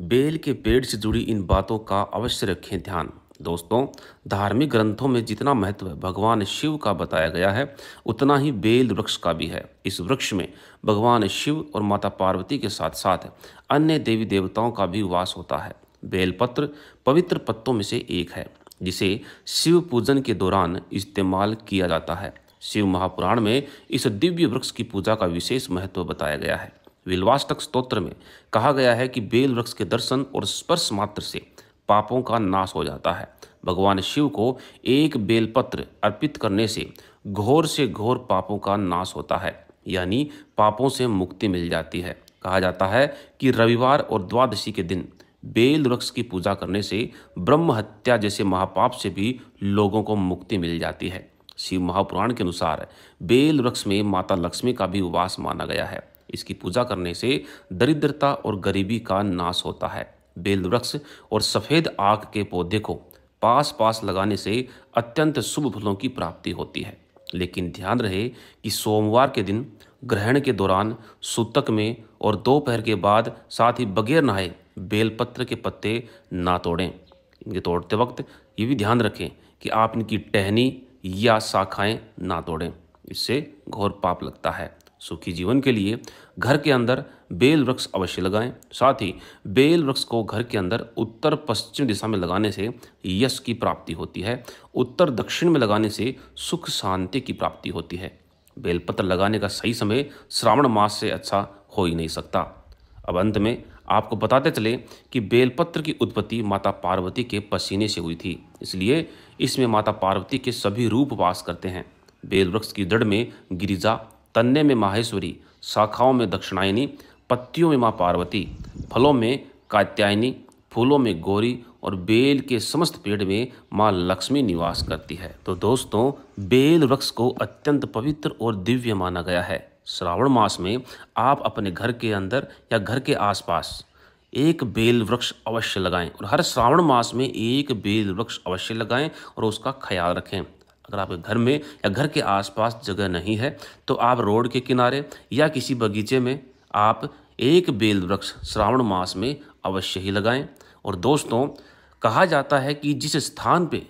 bell के पेड़ से जुड़ी इन बातों का अवश्य रखें ध्यान दोस्तों धार्मिक ग्रंथों में जितना महत्व भगवान शिव का बताया गया है उतना ही बेल वृक्ष का भी है इस वृक्ष में भगवान शिव और माता पार्वती के साथ साथ अन्य देवी देवताओं का भी वास होता है बेलपत्र पवित्र पत्तों में से एक है जिसे शिव पूजन के दौरान इस्तेमाल किया जाता है शिव महापुराण में इस दिव्य वृक्ष की पूजा का विशेष महत्व बताया गया है विलवाष्टक स्तोत्र में कहा गया है कि बेल वृक्ष के दर्शन और स्पर्श मात्र से पापों का नाश हो जाता है भगवान शिव को एक बेलपत्र अर्पित करने से घोर से घोर पापों का नाश होता है यानी पापों से मुक्ति मिल जाती है कहा जाता है कि रविवार और द्वादशी के दिन बेल वृक्ष की पूजा करने से ब्रह्म हत्या जैसे महापाप से भी लोगों को मुक्ति मिल जाती है शिव महापुराण के अनुसार बेल वृक्ष में माता लक्ष्मी का भी उपवास माना गया है इसकी पूजा करने से दरिद्रता और गरीबी का नाश होता है बेल वृक्ष और सफ़ेद आग के पौधे को पास पास लगाने से अत्यंत शुभ फलों की प्राप्ति होती है लेकिन ध्यान रहे कि सोमवार के दिन ग्रहण के दौरान सूतक में और दोपहर के बाद साथ ही बगैर नहाए बेलपत्र के पत्ते ना तोड़ें इनके तोड़ते वक्त ये भी ध्यान रखें कि आप इनकी टहनी या शाखाएं ना तोड़ें इससे घोर पाप लगता है सुखी जीवन के लिए घर के अंदर बेल वृक्ष अवश्य लगाएं साथ ही बेल वृक्ष को घर के अंदर उत्तर पश्चिम दिशा में लगाने से यश की प्राप्ति होती है उत्तर दक्षिण में लगाने से सुख शांति की प्राप्ति होती है बेलपत्र लगाने का सही समय श्रावण मास से अच्छा हो ही नहीं सकता अब अंत में आपको बताते चले कि बेलपत्र की उत्पत्ति माता पार्वती के पसीने से हुई थी इसलिए इसमें माता पार्वती के सभी रूप वास करते हैं बेल वृक्ष की जड़ में गिरिजा तन्ने में माहेश्वरी शाखाओं में दक्षिणायनी पत्तियों में माँ पार्वती फलों में कात्यायनी फूलों में गौरी और बेल के समस्त पेड़ में माँ लक्ष्मी निवास करती है तो दोस्तों बेल वृक्ष को अत्यंत पवित्र और दिव्य माना गया है श्रावण मास में आप अपने घर के अंदर या घर के आसपास एक बेल वृक्ष अवश्य लगाएं और हर श्रावण मास में एक बेल वृक्ष अवश्य लगाएं और उसका ख्याल रखें अगर आपके घर में या घर के आसपास जगह नहीं है तो आप रोड के किनारे या किसी बगीचे में आप एक बेल वृक्ष श्रावण मास में अवश्य ही लगाएं और दोस्तों कहा जाता है कि जिस स्थान पे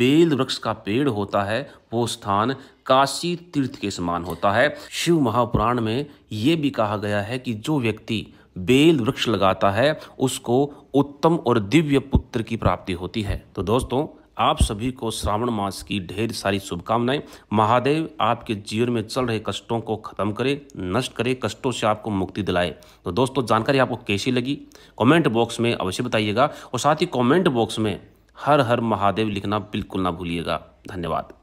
बेल वृक्ष का पेड़ होता है वो स्थान काशी तीर्थ के समान होता है शिव महापुराण में ये भी कहा गया है कि जो व्यक्ति बेल वृक्ष लगाता है उसको उत्तम और दिव्य पुत्र की प्राप्ति होती है तो दोस्तों आप सभी को श्रावण मास की ढेर सारी शुभकामनाएं महादेव आपके जीवन में चल रहे कष्टों को खत्म करे नष्ट करे कष्टों से आपको मुक्ति दिलाए तो दोस्तों जानकारी आपको कैसी लगी कमेंट बॉक्स में अवश्य बताइएगा और साथ ही कमेंट बॉक्स में हर हर महादेव लिखना बिल्कुल ना भूलिएगा धन्यवाद